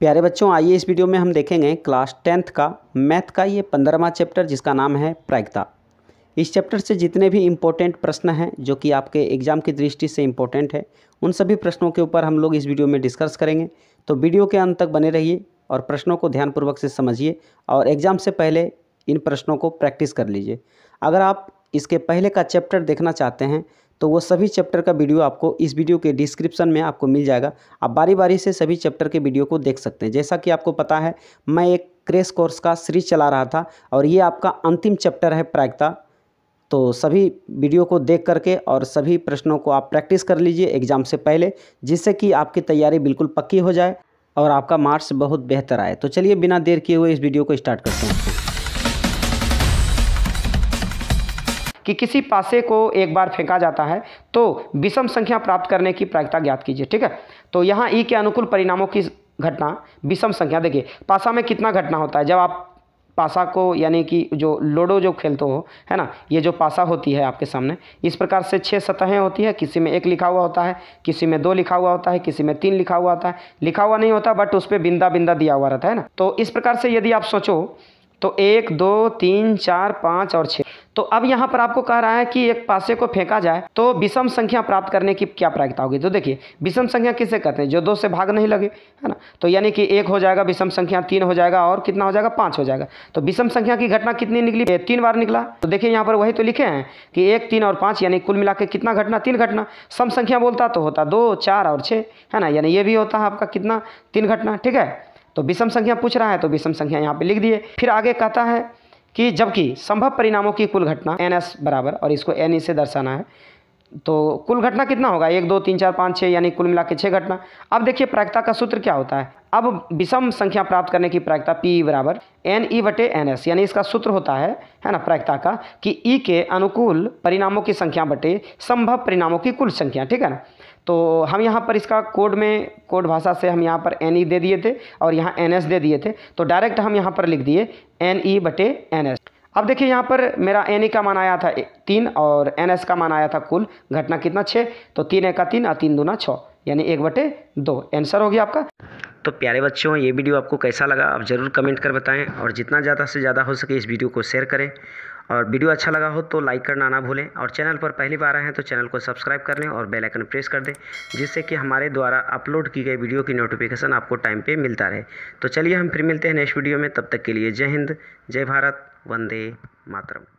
प्यारे बच्चों आइए इस वीडियो में हम देखेंगे क्लास टेंथ का मैथ का ये पंद्रहवा चैप्टर जिसका नाम है प्रायिकता इस चैप्टर से जितने भी इम्पोर्टेंट प्रश्न हैं जो कि आपके एग्जाम की दृष्टि से इम्पोर्टेंट है उन सभी प्रश्नों के ऊपर हम लोग इस वीडियो में डिस्कस करेंगे तो वीडियो के अंत तक बने रहिए और प्रश्नों को ध्यानपूर्वक से समझिए और एग्ज़ाम से पहले इन प्रश्नों को प्रैक्टिस कर लीजिए अगर आप इसके पहले का चैप्टर देखना चाहते हैं तो वो सभी चैप्टर का वीडियो आपको इस वीडियो के डिस्क्रिप्शन में आपको मिल जाएगा आप बारी बारी से सभी चैप्टर के वीडियो को देख सकते हैं जैसा कि आपको पता है मैं एक क्रेश कोर्स का सीरीज चला रहा था और ये आपका अंतिम चैप्टर है प्रायिकता तो सभी वीडियो को देख करके और सभी प्रश्नों को आप प्रैक्टिस कर लीजिए एग्ज़ाम से पहले जिससे कि आपकी तैयारी बिल्कुल पक्की हो जाए और आपका मार्क्स बहुत बेहतर आए तो चलिए बिना देर किए हुए इस वीडियो को स्टार्ट करते हैं कि किसी पासे को एक बार फेंका जाता है तो विषम संख्या प्राप्त करने की प्रायिकता ज्ञात कीजिए ठीक है तो यहाँ ई के अनुकूल परिणामों की घटना विषम संख्या देखिए पासा में कितना घटना होता है जब आप पासा को यानी कि जो लोडो जो खेलते हो है ना ये जो पासा होती है आपके सामने इस प्रकार से छः सतहें होती है किसी में एक लिखा हुआ होता है किसी में दो लिखा हुआ होता है किसी में तीन लिखा हुआ होता है लिखा हुआ नहीं होता बट उस पर बिंदा बिंदा दिया हुआ रहता है ना तो इस प्रकार से यदि आप सोचो तो एक दो तीन चार पाँच और छः तो अब यहाँ पर आपको कह रहा है कि एक पासे को फेंका जाए तो विषम संख्या प्राप्त करने की क्या प्रायिकता होगी तो देखिए विषम संख्या किसे कहते हैं जो दो से भाग नहीं लगे है ना तो यानी कि एक हो जाएगा विषम संख्या तीन हो जाएगा और कितना हो जाएगा पाँच हो जाएगा तो विषम संख्या की घटना कितनी निकली तीन बार निकला तो देखिए यहाँ पर वही तो लिखे हैं कि एक तीन और पाँच यानी कुल मिला कितना घटना तीन घटना सम संख्या बोलता तो होता दो चार और छः है ना यानी ये भी होता है आपका कितना तीन घटना ठीक है तो विषम संख्या पूछ रहा है तो विषम संख्या यहाँ पे लिख दिए फिर आगे कहता है कि जबकि संभव परिणामों की कुल घटना एन एस बराबर और इसको एन ई से दर्शाना है तो कुल घटना कितना होगा एक दो तीन चार पाँच छः यानी कुल मिला के छः घटना अब देखिए प्रायिकता का सूत्र क्या होता है अब विषम संख्या प्राप्त करने की प्रायिकता पी बराबर एन ई e बटे एन एस यानी इसका सूत्र होता है है ना प्रायिकता का कि ई e के अनुकूल परिणामों की संख्या बटे संभव परिणामों की कुल संख्या ठीक है ना तो हम यहाँ पर इसका कोड में कोड भाषा से हम यहाँ पर एन ई e दे दिए थे और यहाँ एन एस दे दिए थे तो डायरेक्ट हम यहाँ पर लिख दिए एन ई e बटे एन एस अब देखिए यहाँ पर मेरा एन ई e का मान आया था तीन और एन एस का मान आया था कुल घटना कितना छः तो तीन एक का तीन और तीन दूना छः यानी एक बटे दो आंसर हो गया आपका तो प्यारे बच्चों ये वीडियो आपको कैसा लगा आप ज़रूर कमेंट कर बताएं और जितना ज़्यादा से ज़्यादा हो सके इस वीडियो को शेयर करें और वीडियो अच्छा लगा हो तो लाइक करना ना भूलें और चैनल पर पहली बार आए हैं तो चैनल को सब्सक्राइब कर लें और बेल आइकन प्रेस कर दें जिससे कि हमारे द्वारा अपलोड की गई वीडियो की नोटिफिकेशन आपको टाइम पर मिलता रहे तो चलिए हम फिर मिलते हैं नेक्स्ट वीडियो में तब तक के लिए जय हिंद जय भारत वंदे मातरम